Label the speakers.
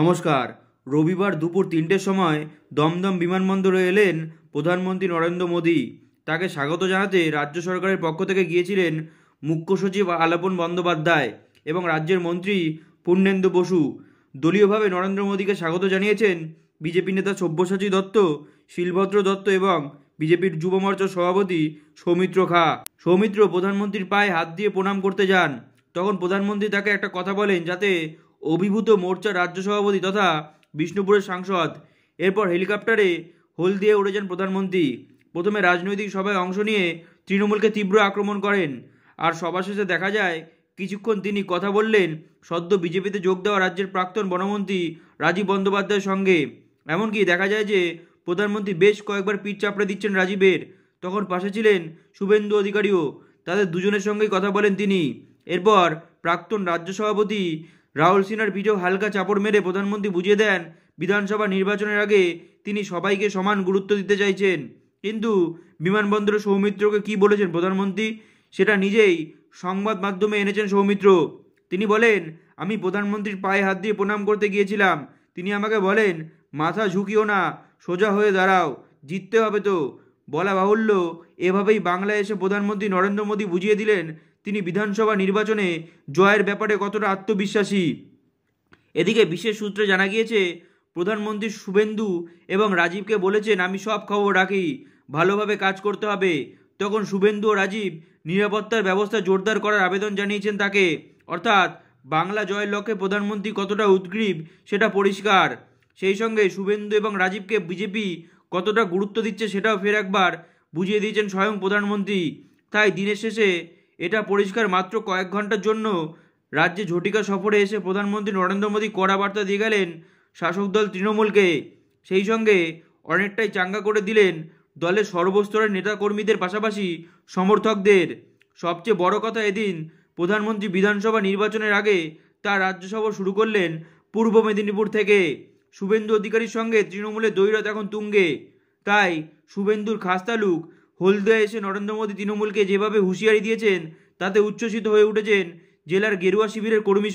Speaker 1: নমস্কার রবিবার দুপুর তিনটের সময় দমদম বিমানবন্দরে এলেন প্রধানমন্ত্রী নরেন্দ্র মোদী তাকে স্বাগত জানাতে রাজ্য সরকারের পক্ষ থেকে গিয়েছিলেন মুখ্য সচিব আলাপন বন্দ্যোপাধ্যায় এবং রাজ্যের মন্ত্রী পূর্ণেন্দু বসু দলীয়ভাবে নরেন্দ্র মোদীকে স্বাগত জানিয়েছেন বিজেপি নেতা সব্যসাচী দত্ত শিলভদ্র দত্ত এবং বিজেপির যুব মোর্চার সভাপতি সৌমিত্র খা সৌমিত্র প্রধানমন্ত্রীর পায়ে হাত দিয়ে প্রণাম করতে যান তখন প্রধানমন্ত্রী তাকে একটা কথা বলেন যাতে অভিভূত মোর্চা রাজ্য সভাপতি তথা বিষ্ণুপুরের সাংসদ এরপর হেলিকপ্টারে হোল উড়ে যান প্রধানমন্ত্রী প্রথমে রাজনৈতিক সভায় অংশ নিয়ে তৃণমূলকে তীব্র আক্রমণ করেন আর সভা শেষে দেখা যায় কিছুক্ষণ তিনি কথা বললেন সদ্য বিজেপিতে যোগ দেওয়া রাজ্যের প্রাক্তন বনমন্ত্রী রাজীব বন্দ্যোপাধ্যায়ের সঙ্গে এমনকি দেখা যায় যে প্রধানমন্ত্রী বেশ কয়েকবার পিঠ চাপড়ে দিচ্ছেন রাজীবের তখন পাশে ছিলেন শুভেন্দু অধিকারীও তাদের দুজনের সঙ্গেই কথা বলেন তিনি এরপর প্রাক্তন রাজ্য সভাপতি রাহুল সিনহার পিঠেও হালকা চাপড় মেরে প্রধানমন্ত্রী বুঝিয়ে দেন বিধানসভা নির্বাচনের আগে তিনি সবাইকে সমান গুরুত্ব দিতে চাইছেন কিন্তু বিমানবন্দরে সৌমিত্রকে কি বলেছেন প্রধানমন্ত্রী সেটা নিজেই সংবাদ মাধ্যমে এনেছেন সৌমিত্র তিনি বলেন আমি প্রধানমন্ত্রীর পায়ে হাত দিয়ে প্রণাম করতে গিয়েছিলাম তিনি আমাকে বলেন মাথা ঝুঁকিও না সোজা হয়ে দাঁড়াও জিততে হবে তো বলা বাহুল্য এভাবেই বাংলায় এসে প্রধানমন্ত্রী নরেন্দ্র মোদী বুঝিয়ে দিলেন তিনি বিধানসভা নির্বাচনে জয়ের ব্যাপারে কতটা আত্মবিশ্বাসী এদিকে বিশেষ সূত্রে জানা গিয়েছে প্রধানমন্ত্রী শুভেন্দু এবং রাজীবকে বলেছেন আমি সব খবর রাখি ভালোভাবে কাজ করতে হবে তখন শুভেন্দু ও রাজীব নিরাপত্তার ব্যবস্থা জোরদার করার আবেদন জানিয়েছেন তাকে অর্থাৎ বাংলা জয়ের লক্ষ্যে প্রধানমন্ত্রী কতটা উদ্গ্রীব সেটা পরিষ্কার সেই সঙ্গে শুভেন্দু এবং রাজীবকে বিজেপি কতটা গুরুত্ব দিচ্ছে সেটাও ফের একবার বুঝিয়ে দিয়েছেন স্বয়ং প্রধানমন্ত্রী তাই দিনের শেষে এটা পরিষ্কার মাত্র কয়েক ঘন্টার জন্য রাজ্যে ঝটিকা সফরে এসে প্রধানমন্ত্রী নরেন্দ্র মোদী কড়া বার্তা দিয়ে গেলেন শাসক দল তৃণমূলকে সেই সঙ্গে অনেকটাই চাঙ্গা করে দিলেন দলের সর্বস্তরের নেতাকর্মীদের পাশাপাশি সমর্থকদের সবচেয়ে বড় কথা এদিন প্রধানমন্ত্রী বিধানসভা নির্বাচনের আগে তার রাজ্য শুরু করলেন পূর্ব মেদিনীপুর থেকে শুভেন্দু অধিকারীর সঙ্গে তৃণমূলের দৈরত এখন তুঙ্গে তাই শুভেন্দুর খাস্তালুক হলদিয়া এসে নরেন্দ্র মোদী তৃণমূলকে যেভাবে হুঁশিয়ারি দিয়েছেন তাতে উচ্ছ্বসিত হয়ে উঠেছেন জেলার গেরুয়া শিবিরের কর্মী